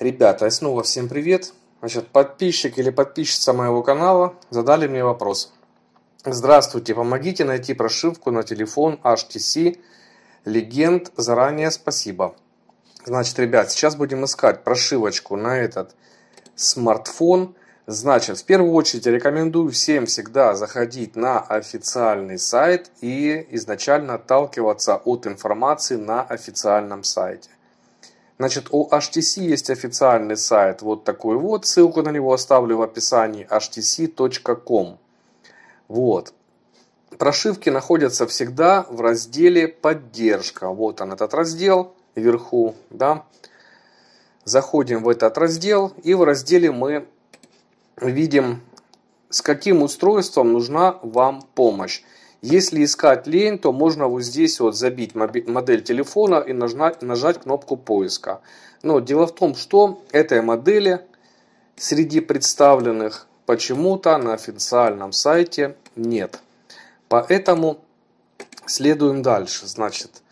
Ребята, и снова всем привет. Значит, подписчик или подписчица моего канала задали мне вопрос. Здравствуйте, помогите найти прошивку на телефон HTC Legend. Заранее спасибо. Значит, ребят, сейчас будем искать прошивочку на этот смартфон. Значит, в первую очередь рекомендую всем всегда заходить на официальный сайт и изначально отталкиваться от информации на официальном сайте. Значит, у HTC есть официальный сайт, вот такой вот, ссылку на него оставлю в описании, htc.com. Вот. Прошивки находятся всегда в разделе «Поддержка». Вот он, этот раздел вверху, да. Заходим в этот раздел, и в разделе мы видим, с каким устройством нужна вам помощь. Если искать лень, то можно вот здесь вот забить модель телефона и нажать, нажать кнопку поиска. Но дело в том, что этой модели среди представленных почему-то на официальном сайте нет. Поэтому следуем дальше. Значит,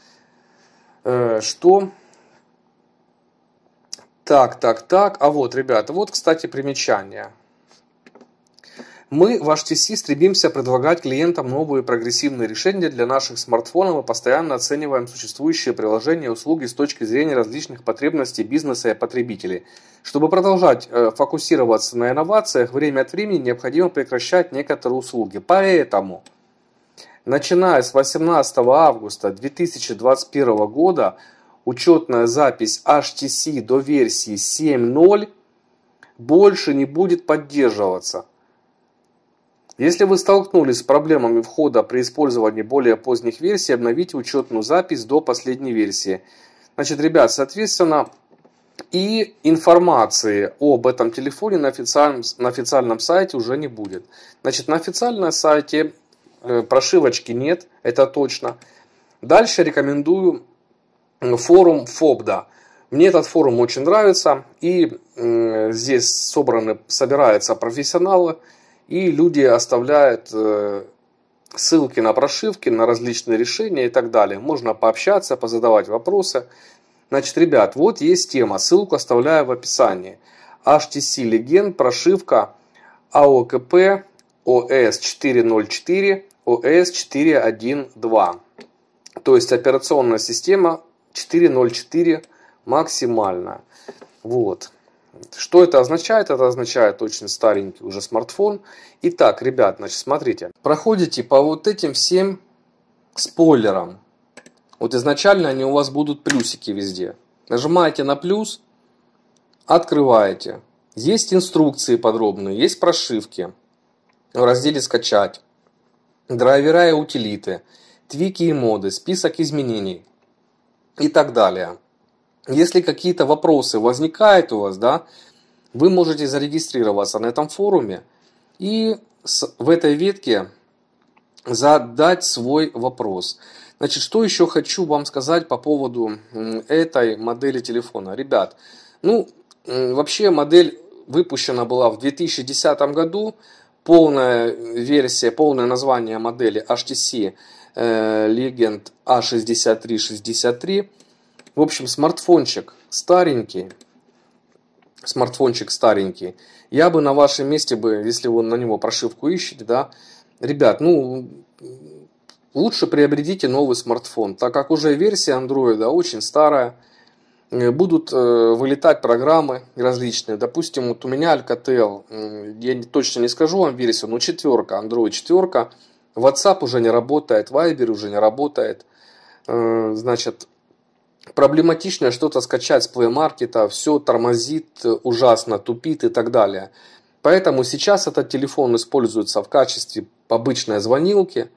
э, что... Так, так, так. А вот, ребята, вот, кстати, примечание. Мы, в HTC, стремимся предлагать клиентам новые прогрессивные решения для наших смартфонов и постоянно оцениваем существующие приложения и услуги с точки зрения различных потребностей бизнеса и потребителей. Чтобы продолжать э, фокусироваться на инновациях, время от времени необходимо прекращать некоторые услуги. Поэтому... Начиная с 18 августа 2021 года учетная запись HTC до версии 7.0 больше не будет поддерживаться. Если вы столкнулись с проблемами входа при использовании более поздних версий, обновите учетную запись до последней версии. Значит, ребят, соответственно, и информации об этом телефоне на официальном, на официальном сайте уже не будет. Значит, на официальном сайте э, прошивочки нет, это точно. Дальше рекомендую форум ФОБДА. Мне этот форум очень нравится, и здесь собраны, собираются профессионалы – и люди оставляют э, ссылки на прошивки, на различные решения и так далее. Можно пообщаться, позадавать вопросы. Значит, ребят, вот есть тема, ссылку оставляю в описании. HTC Legend, прошивка AOKP OS 4.04, OS 4.1.2. То есть операционная система 4.04 максимальная. Вот. Что это означает? Это означает очень старенький уже смартфон. Итак, ребят, значит, смотрите. Проходите по вот этим всем спойлерам. Вот изначально они у вас будут плюсики везде. Нажимаете на плюс, открываете. Есть инструкции подробные, есть прошивки в разделе «Скачать», драйвера и утилиты, твики и моды, список изменений и так далее. Если какие-то вопросы возникают у вас, да, вы можете зарегистрироваться на этом форуме и в этой ветке задать свой вопрос. Значит, что еще хочу вам сказать по поводу этой модели телефона. Ребят, ну, вообще модель выпущена была в 2010 году. Полная версия, полное название модели HTC э, Legend A6363. В общем, смартфончик старенький, смартфончик старенький. Я бы на вашем месте бы, если вы на него прошивку ищете, да, ребят, ну, лучше приобретите новый смартфон, так как уже версия Android очень старая, э, будут э, вылетать программы различные. Допустим, вот у меня Alcatel, я точно не скажу вам версию, но четверка, Android четверка, WhatsApp уже не работает, Viber уже не работает, э, значит, проблематично что-то скачать с Play Market, все тормозит ужасно, тупит и так далее. Поэтому сейчас этот телефон используется в качестве обычной звонилки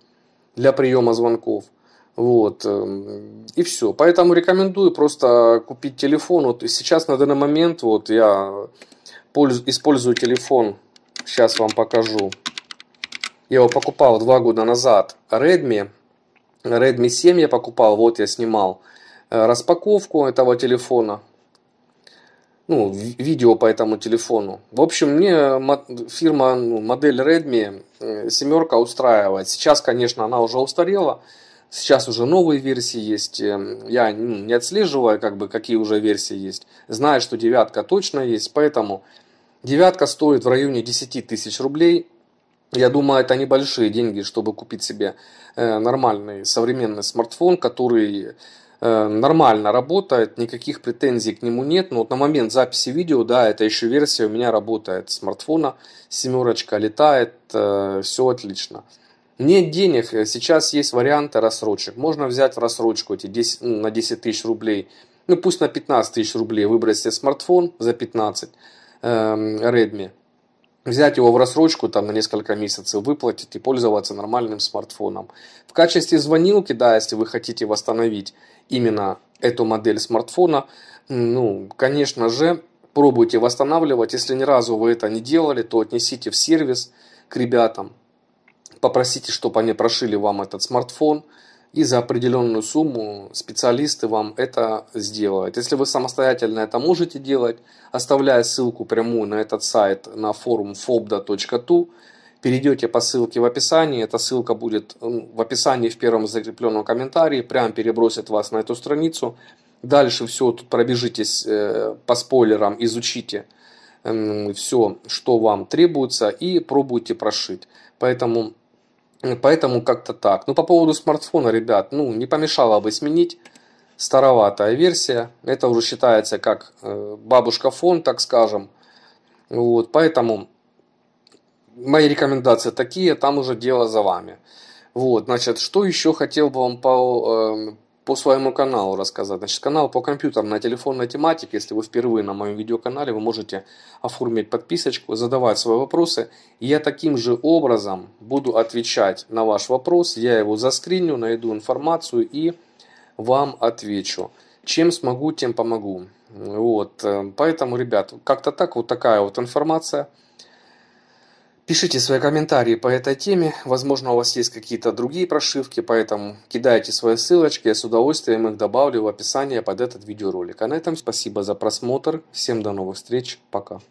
для приема звонков. Вот, эм, и все. Поэтому рекомендую просто купить телефон. Вот сейчас на данный момент вот я использую телефон, сейчас вам покажу. Я его покупал два года назад, Redmi, Redmi 7 я покупал, вот я снимал. Э, распаковку этого телефона, ну, видео по этому телефону. В общем, мне фирма, ну, модель Redmi э, семерка устраивает. Сейчас, конечно, она уже устарела, Сейчас уже новые версии есть. Э, я ну, не отслеживаю, как бы, какие уже версии есть. Знаю, что девятка точно есть, поэтому девятка стоит в районе 10 тысяч рублей. Я думаю, это небольшие деньги, чтобы купить себе нормальный современный смартфон, который Э, нормально работает, никаких претензий к нему нет. Но вот на момент записи видео, да, это еще версия у меня работает смартфона, семерочка летает, э, все отлично. Нет денег, э, сейчас есть варианты рассрочек. Можно взять в рассрочку эти 10, ну, на 10 тысяч рублей, ну пусть на 15 тысяч рублей выбрать себе смартфон за 15 эм, Redmi, взять его в рассрочку там на несколько месяцев, выплатить и пользоваться нормальным смартфоном. В качестве звонилки, да, если вы хотите восстановить именно эту модель смартфона, ну, конечно же, пробуйте восстанавливать. Если ни разу вы это не делали, то отнесите в сервис к ребятам, попросите, чтобы они прошили вам этот смартфон, и за определенную сумму специалисты вам это сделают. Если вы самостоятельно это можете делать, оставляя ссылку прямую на этот сайт на форум fobda.tu, перейдете по ссылке в описании, эта ссылка будет в описании в первом закрепленном комментарии, прям перебросит вас на эту страницу. Дальше все, тут пробежитесь э, по спойлерам, изучите все, что вам требуется и пробуйте прошить. Поэтому, поэтому как-то так. Ну, по поводу смартфона, ребят, ну, не помешало бы сменить. Староватая версия. Это уже считается как э, бабушка фон, так скажем. Вот, поэтому мои рекомендации такие, там уже дело за вами. Вот, значит, что еще хотел бы вам по, эм, по своему каналу рассказать. Значит, канал по компьютерной телефонной тематике. Если вы впервые на моем видеоканале, вы можете оформить подписочку, задавать свои вопросы. Я таким же образом буду отвечать на ваш вопрос. Я его заскриню, найду информацию и вам отвечу. Чем смогу, тем помогу. Вот. Э, поэтому, ребят, как-то так, вот такая вот информация – Пишите свои комментарии по этой теме. Возможно, у вас есть какие-то другие прошивки, поэтому кидайте свои ссылочки. Я с удовольствием их добавлю в описание под этот видеоролик. А на этом спасибо за просмотр. Всем до новых встреч. Пока.